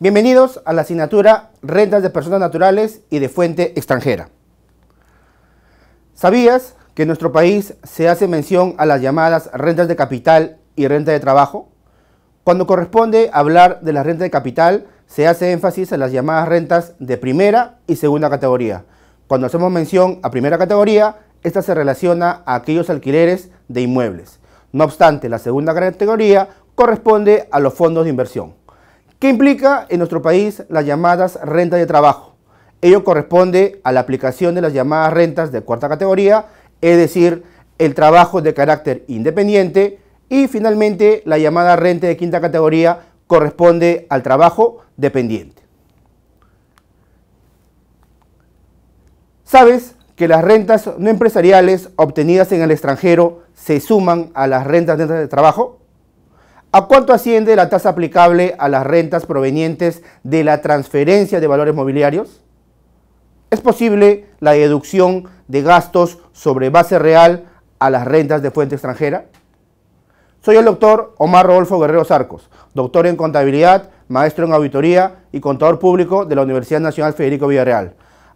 Bienvenidos a la asignatura Rentas de Personas Naturales y de Fuente Extranjera. ¿Sabías que en nuestro país se hace mención a las llamadas rentas de capital y renta de trabajo? Cuando corresponde hablar de la renta de capital, se hace énfasis en las llamadas rentas de primera y segunda categoría. Cuando hacemos mención a primera categoría, esta se relaciona a aquellos alquileres de inmuebles. No obstante, la segunda categoría corresponde a los fondos de inversión. ¿Qué implica en nuestro país las llamadas rentas de trabajo. Ello corresponde a la aplicación de las llamadas rentas de cuarta categoría, es decir, el trabajo de carácter independiente y finalmente la llamada renta de quinta categoría corresponde al trabajo dependiente. ¿Sabes que las rentas no empresariales obtenidas en el extranjero se suman a las rentas de trabajo? ¿A cuánto asciende la tasa aplicable a las rentas provenientes de la transferencia de valores mobiliarios? Es posible la deducción de gastos sobre base real a las rentas de fuente extranjera. Soy el doctor Omar Rodolfo Guerrero Sarcos, doctor en contabilidad, maestro en auditoría y contador público de la Universidad Nacional Federico Villarreal,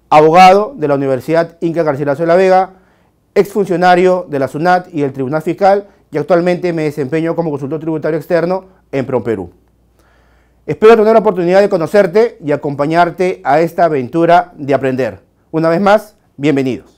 abogado de la Universidad Inca Garcilaso de la Vega, exfuncionario de la SUNAT y el Tribunal Fiscal y actualmente me desempeño como consultor tributario externo en ProPerú. Espero tener la oportunidad de conocerte y acompañarte a esta aventura de aprender. Una vez más, bienvenidos.